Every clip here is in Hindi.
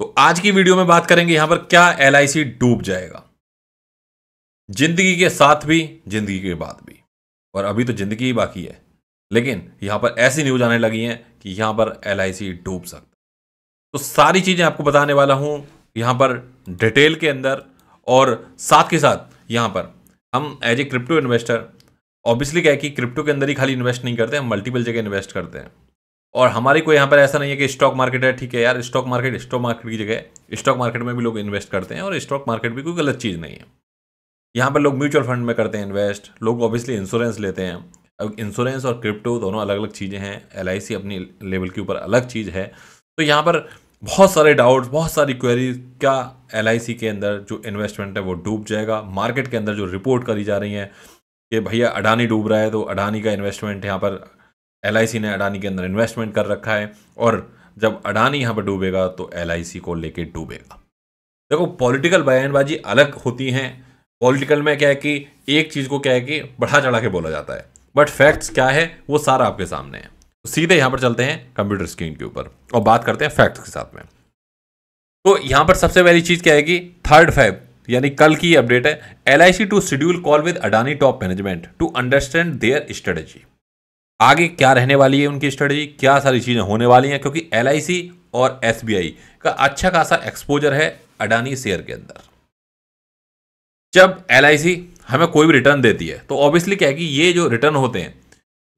तो आज की वीडियो में बात करेंगे यहां पर क्या एल डूब जाएगा जिंदगी के साथ भी जिंदगी के बाद भी और अभी तो जिंदगी ही बाकी है लेकिन यहां पर ऐसी न्यूज आने लगी है कि यहां पर एल डूब सकता तो सारी चीजें आपको बताने वाला हूं यहां पर डिटेल के अंदर और साथ के साथ यहां पर हम as a crypto investor obviously क्या है कि क्रिप्टो के अंदर ही खाली इन्वेस्ट नहीं करते हम मल्टीपल जगह इन्वेस्ट करते हैं और हमारे कोई यहाँ पर ऐसा नहीं है कि स्टॉक मार्केट है ठीक है यार स्टॉक मार्केट स्टॉक मार्केट की जगह स्टॉक मार्केट में भी लोग इन्वेस्ट करते हैं और स्टॉक मार्केट भी कोई गलत चीज़ नहीं है यहाँ पर लोग म्यूचुअल फंड में करते हैं इन्वेस्ट लोग ऑब्वियसली इंश्योरेंस लेते हैं अब इंश्योरेंस और क्रिप्टो दोनों अलग अलग चीज़ें हैं एल अपनी लेवल के ऊपर अलग चीज़ है तो यहाँ पर बहुत सारे डाउट्स बहुत सारी क्वेरीज क्या एल के अंदर जो इन्वेस्टमेंट है वो डूब जाएगा मार्केट के अंदर जो रिपोर्ट करी जा रही है कि भैया अडानी डूब रहा है तो अडानी का इन्वेस्टमेंट यहाँ पर एल ने अडानी के अंदर इन्वेस्टमेंट कर रखा है और जब अडानी यहाँ पर डूबेगा तो एल को लेके डूबेगा देखो पॉलिटिकल बयानबाजी अलग होती हैं पॉलिटिकल में क्या है कि एक चीज़ को क्या है कि बढ़ा चढ़ा के बोला जाता है बट फैक्ट्स क्या है वो सारा आपके सामने है तो सीधे यहाँ पर चलते हैं कंप्यूटर स्क्रीन के ऊपर और बात करते हैं फैक्ट्स के साथ में तो यहाँ पर सबसे पहली चीज़ क्या है कि थर्ड फैब यानी कल की अपडेट है L I C to schedule call with Adani top management to understand their strategy आगे क्या रहने वाली है उनकी स्ट्रेटजी क्या सारी चीज़ें होने वाली हैं क्योंकि एल और एस का अच्छा खासा एक्सपोजर है अडानी शेयर के अंदर जब एल हमें कोई भी रिटर्न देती है तो ऑब्वियसली क्या है कि ये जो रिटर्न होते हैं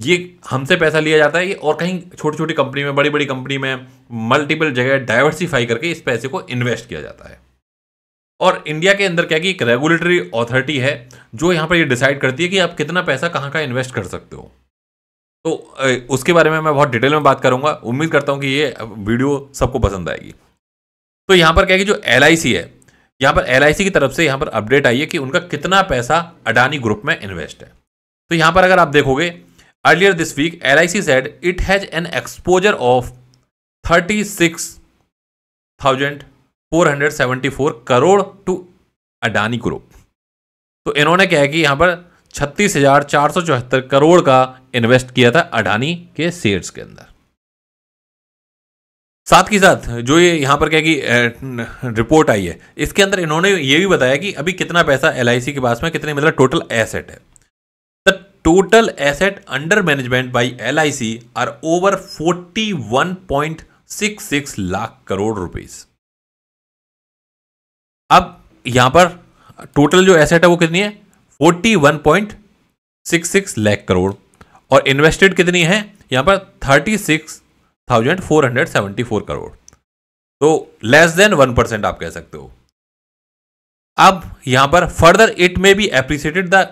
ये हमसे पैसा लिया जाता है ये और कहीं छोटी छोटी कंपनी में बड़ी बड़ी कंपनी में मल्टीपल जगह डाइवर्सिफाई करके इस पैसे को इन्वेस्ट किया जाता है और इंडिया के अंदर क्या कि एक रेगुलेटरी अथॉरिटी है जो यहाँ पर ये डिसाइड करती है कि आप कितना पैसा कहाँ का इन्वेस्ट कर सकते हो तो उसके बारे में मैं बहुत डिटेल में बात करूंगा उम्मीद करता हूं कि ये वीडियो सबको पसंद आएगी तो यहां पर क्या है कि जो एल है यहां पर एल की तरफ से यहां पर अपडेट आई है कि उनका कितना पैसा अडानी ग्रुप में इन्वेस्ट है तो यहां पर अगर आप देखोगे earlier this week L I C said it has an exposure of thirty six thousand four hundred seventy four crore to Adani group तो इन्होंने क्या है कि यहाँ पर छत्तीस हजार चार सौ चौहत्तर करोड़ का इन्वेस्ट किया था अडानी के शेयर्स के अंदर साथ ही साथ जो ये यहां पर क्या कि रिपोर्ट आई है इसके अंदर इन्होंने ये भी बताया कि अभी कितना पैसा एल के पास में कितने मतलब टोटल एसेट है the total asset under management by L R over 41.66 lakh crore rupees अब यहां पर टोटल जो एसेट है वो कितनी है forty one point six six lakh crore और इन्वेस्टेड कितनी है यहाँ पर thirty six thousand four hundred seventy four crore तो लेस देन वन परसेंट आप कह सकते हो अब यहाँ पर further it may be appreciated the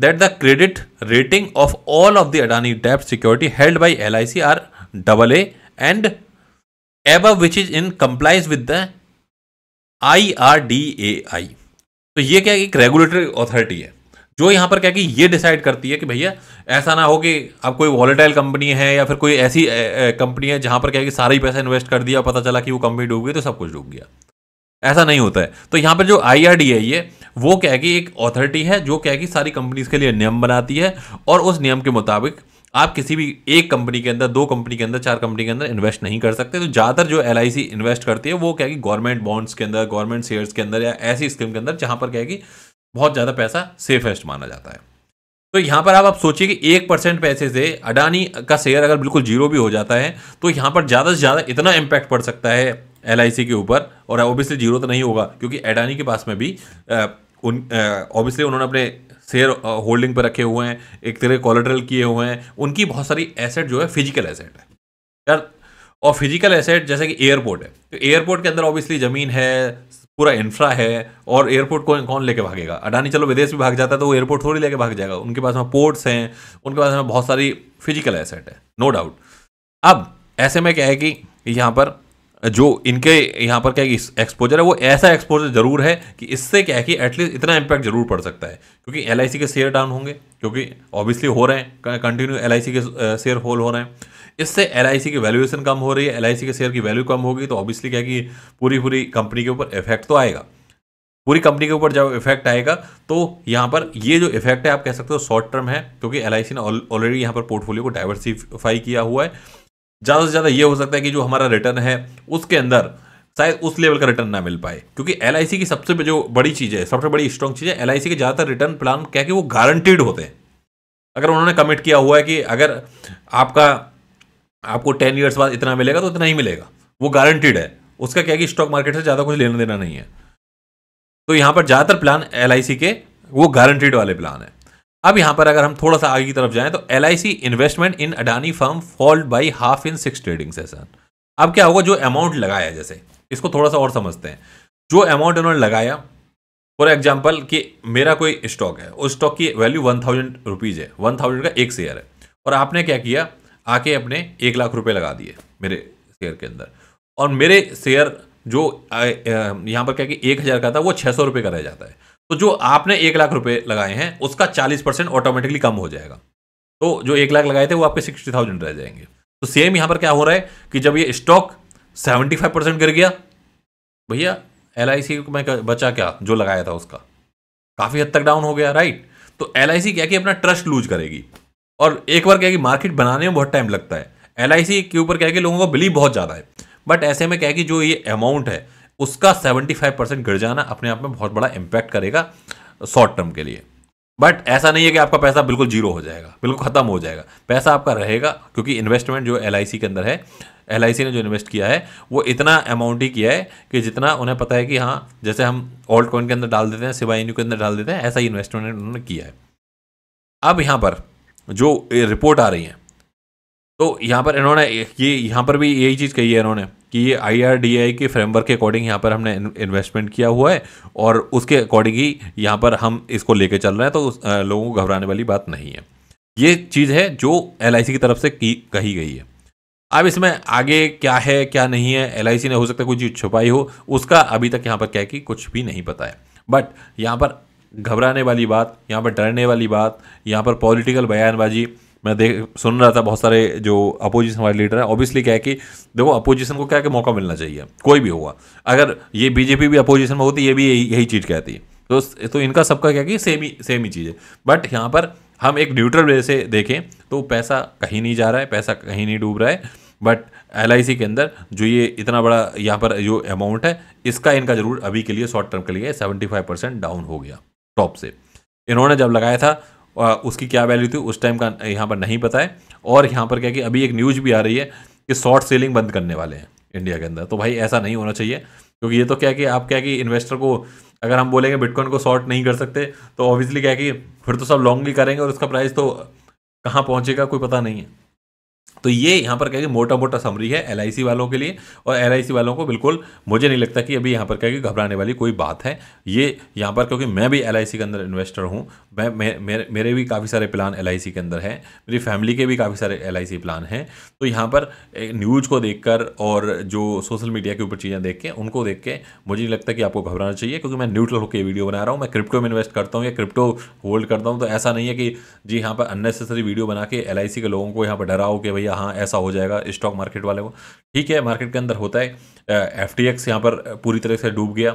that the credit rating of all of the Adani debt security held by L I C are double A and AB which is in compliance with the I R D A I तो ये क्या एक रेगुलेटरी अथॉरिटी है जो यहाँ पर क्या कि ये डिसाइड करती है कि भैया ऐसा ना हो कि अब कोई वॉलेटाइल कंपनी है या फिर कोई ऐसी कंपनी है जहाँ पर क्या कि सारा ही पैसा इन्वेस्ट कर दिया पता चला कि वो कंपनी डूब गई तो सब कुछ डूब गया ऐसा नहीं होता है तो यहाँ पर जो आई है ये वो क्या है कि एक अथॉरिटी है जो क्या है कि सारी कंपनीज के लिए नियम बनाती है और उस नियम के मुताबिक आप किसी भी एक कंपनी के अंदर दो कंपनी के अंदर चार कंपनी के अंदर इन्वेस्ट नहीं कर सकते तो ज़्यादातर जो एल इन्वेस्ट करती है वो क्या कि गवर्नमेंट बॉन्ड्स के अंदर गवर्नमेंट शेयर्स के अंदर या ऐसी स्कीम के अंदर जहाँ पर क्या कि बहुत ज़्यादा पैसा सेफेस्ट माना जाता है तो यहाँ पर आप आप सोचिए कि एक परसेंट पैसे से अडानी का शेयर अगर बिल्कुल जीरो भी हो जाता है तो यहाँ पर ज़्यादा से ज़्यादा इतना इम्पैक्ट पड़ सकता है एल के ऊपर और ऑब्वियसली जीरो तो नहीं होगा क्योंकि अडानी के पास में भी ऑब्वियसली उन उन्होंने अपने शेयर होल्डिंग पर रखे हुए हैं एक तरह कॉलेट्रल किए हुए हैं उनकी बहुत सारी एसेट जो है फिजिकल एसेट है यार और फिजिकल एसेट जैसे कि एयरपोर्ट है तो एयरपोर्ट के अंदर ऑब्वियसली ज़मीन है पूरा इंफ्रा है और एयरपोर्ट कौन कौन लेके भागेगा अडानी चलो विदेश में भाग जाता है तो वो एयरपोर्ट थोड़ी लेके भाग जाएगा उनके पास में पोर्ट्स हैं उनके पास में बहुत सारी फिजिकल एसेट है नो डाउट अब ऐसे में क्या है कि यहाँ पर जो इनके यहाँ पर क्या एक्सपोजर है वो ऐसा एक्सपोजर जरूर है कि इससे क्या है कि एटलीस्ट इतना इम्पैक्ट जरूर पड़ सकता है क्योंकि एल के शेयर डाउन होंगे क्योंकि ऑब्वियसली हो रहे हैं कंटिन्यू एल के शेयर होल हो रहे हैं इससे एल की वैल्यूएशन कम हो रही है एल के शेयर की वैल्यू कम होगी तो ऑब्वियसली क्या है कि पूरी पूरी कंपनी के ऊपर इफेक्ट तो आएगा पूरी कंपनी के ऊपर जब इफेक्ट आएगा तो यहाँ पर ये जो इफेक्ट है आप कह सकते हो शॉर्ट टर्म है क्योंकि एल ने ऑलरेडी यहाँ पर पोर्टफोलियो को डाइवर्सिफाई किया हुआ है ज़्यादा से ज़्यादा ये हो सकता है कि जो हमारा रिटर्न है उसके अंदर शायद उस लेवल का रिटर्न ना मिल पाए क्योंकि एल की सबसे जो बड़ी चीज़ है सबसे बड़ी स्ट्रॉन्ग चीज़ है एल के ज़्यादातर रिटर्न प्लान क्या कि वो गारंटीड होते हैं अगर उन्होंने कमिट किया हुआ है कि अगर आपका आपको टेन ईयर्स बाद इतना मिलेगा तो इतना ही मिलेगा वो गारंटीड है उसका क्या कि स्टॉक मार्केट से ज़्यादा कुछ लेना देना नहीं है तो यहाँ पर ज़्यादातर प्लान एल के वो गारंटीड वाले प्लान है अब यहां पर अगर हम थोड़ा सा आगे की तरफ जाएं तो L investment in Adani firm fold by half in six trading session अब क्या होगा जो अमाउंट लगाया जैसे इसको थोड़ा सा और समझते हैं जो अमाउंट उन्होंने लगाया फॉर एग्जाम्पल कि मेरा कोई स्टॉक है उस स्टॉक की वैल्यू वन थाउजेंड रुपीज़ है वन थाउजेंड का एक शेयर है और आपने क्या किया आके अपने एक लाख रुपए लगा दिए मेरे शेयर के अंदर और मेरे शेयर जो यहाँ पर क्या कि एक हज़ार का था वो छः सौ रुपये का रह जाता है तो जो आपने एक लाख रुपए लगाए हैं उसका चालीस परसेंट ऑटोमेटिकली कम हो जाएगा तो जो एक लाख लगाए थे वो आपके सिक्सटी थाउजेंड रह जाएंगे तो सेम यहां पर क्या हो रहा है कि जब ये स्टॉक सेवेंटी फाइव परसेंट गिर गया भैया एल आई सी में बचा क्या जो लगाया था उसका काफ़ी हद तक डाउन हो गया राइट तो एल आई सी क्या कि अपना ट्रस्ट लूज करेगी और एक बार क्या कि मार्केट बनाने में बहुत टाइम लगता है एल आई सी के ऊपर क्या कि लोगों का बिलीव बहुत ज़्यादा है बट ऐसे में क्या कि जो ये अमाउंट है उसका 75 परसेंट गिर जाना अपने आप में बहुत बड़ा इम्पैक्ट करेगा शॉर्ट टर्म के लिए बट ऐसा नहीं है कि आपका पैसा बिल्कुल जीरो हो जाएगा बिल्कुल ख़त्म हो जाएगा पैसा आपका रहेगा क्योंकि इन्वेस्टमेंट जो एल के अंदर है एल ने जो इन्वेस्ट किया है वो इतना अमाउंट ही किया है कि जितना उन्हें पता है कि हाँ जैसे हम ओल्ड कॉइन के अंदर डाल देते हैं सिवाई के अंदर डाल देते हैं ऐसा ही इन्वेस्टमेंट उन्होंने किया है अब यहाँ पर जो रिपोर्ट आ रही है तो यहाँ पर इन्होंने ये यहाँ पर भी यही चीज़ कही है इन्होंने कि ये आई के फ्रेमवर्क के अकॉर्डिंग यहाँ पर हमने इन्वेस्टमेंट किया हुआ है और उसके अकॉर्डिंग ही यहाँ पर हम इसको लेके चल रहे हैं तो लोगों को घबराने वाली बात नहीं है ये चीज़ है जो एल की तरफ से की कही गई है अब इसमें आगे क्या है क्या नहीं है एल ने हो सकता है कोई चीज़ छुपाई हो उसका अभी तक यहाँ पर कह कि कुछ भी नहीं पता है बट यहाँ पर घबराने वाली बात यहाँ पर डरने वाली बात यहाँ पर पॉलिटिकल बयानबाजी मैं देख सुन रहा था बहुत सारे जो अपोजिशन वाले लीडर हैं ऑब्वियसली क्या है कि देखो अपोजिशन को क्या है कि मौका मिलना चाहिए कोई भी होगा अगर ये बीजेपी भी अपोजिशन में होती ये भी यही यही चीज़ कहती है तो तो इनका सबका क्या कि सेम ही सेम ही चीज़ है बट यहाँ पर हम एक न्यूट्रल वे से देखें तो पैसा कहीं नहीं जा रहा है पैसा कहीं नहीं डूब रहा है बट एल के अंदर जो ये इतना बड़ा यहाँ पर जो अमाउंट है इसका इनका जरूर अभी के लिए शॉर्ट टर्म के लिए सेवेंटी फाइव परसेंट डाउन हो गया टॉप से इन्होंने जब लगाया था उसकी क्या वैल्यू थी उस टाइम का यहाँ पर नहीं पता है और यहाँ पर क्या कि अभी एक न्यूज़ भी आ रही है कि शॉर्ट सेलिंग बंद करने वाले हैं इंडिया के अंदर तो भाई ऐसा नहीं होना चाहिए क्योंकि ये तो क्या कि आप क्या कि इन्वेस्टर को अगर हम बोलेंगे बिटकॉइन को शॉर्ट नहीं कर सकते तो ऑब्वियसली क्या कि फिर तो सब लॉन्ग ही करेंगे और उसका प्राइस तो कहाँ पहुँचेगा कोई पता नहीं है तो ये यहाँ पर क्या कि मोटा मोटा समरी है एल वालों के लिए और एल वालों को बिल्कुल मुझे नहीं लगता कि अभी यहाँ पर क्या कि घबराने वाली कोई बात है ये यहाँ पर क्योंकि मैं भी एल के अंदर इन्वेस्टर हूँ मैं मे, मेरे मेरे भी काफ़ी सारे प्लान एल के अंदर हैं मेरी फैमिली के भी काफ़ी सारे एल प्लान हैं तो यहाँ पर न्यूज़ को देखकर और जो सोशल मीडिया के ऊपर चीज़ें देख के उनको देख के मुझे नहीं लगता कि आपको घबराना चाहिए क्योंकि मैं न्यूट्रल होकर वीडियो बना रहा हूँ मैं क्रिप्टो में इन्वेस्ट करता हूँ या क्रिप्टो होल्ड करता हूँ तो ऐसा नहीं है कि जी यहाँ पर अननेसेसरी वीडियो बना के एल के लोगों को यहाँ पर डराओ कि भैया हाँ ऐसा हो जाएगा स्टॉक मार्केट वाले को ठीक है मार्केट के अंदर होता है एफ टी यहाँ पर पूरी तरह से डूब गया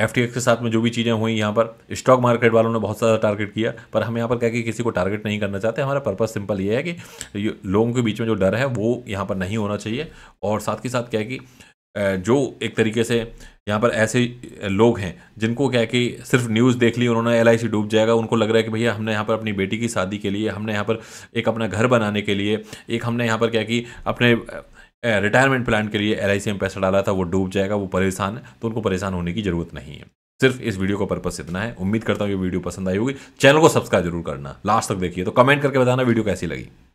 एफ के साथ में जो भी चीज़ें हुई यहाँ पर स्टॉक मार्केट वालों ने बहुत ज़्यादा टारगेट किया पर हम यहाँ पर कह के किसी को टारगेट नहीं करना चाहते हमारा पर्पज़ सिंपल ये है कि लोगों के बीच में जो डर है वो यहाँ पर नहीं होना चाहिए और साथ ही साथ क्या कि जो एक तरीके से यहाँ पर ऐसे लोग हैं जिनको क्या कि सिर्फ न्यूज़ देख ली उन्होंने एल डूब जाएगा उनको लग रहा है कि भैया हमने यहाँ पर अपनी बेटी की शादी के लिए हमने यहाँ पर एक अपना घर बनाने के लिए एक हमने यहाँ पर क्या कि अपने रिटायरमेंट प्लान के लिए एल में पैसा डाला था वो डूब जाएगा वो परेशान है तो उनको परेशान होने की जरूरत नहीं है सिर्फ इस वीडियो का पर्पस इतना है उम्मीद करता हूँ ये वीडियो पसंद आई होगी चैनल को सब्सक्राइब जरूर करना लास्ट तक देखिए तो कमेंट करके बताना वीडियो कैसी लगी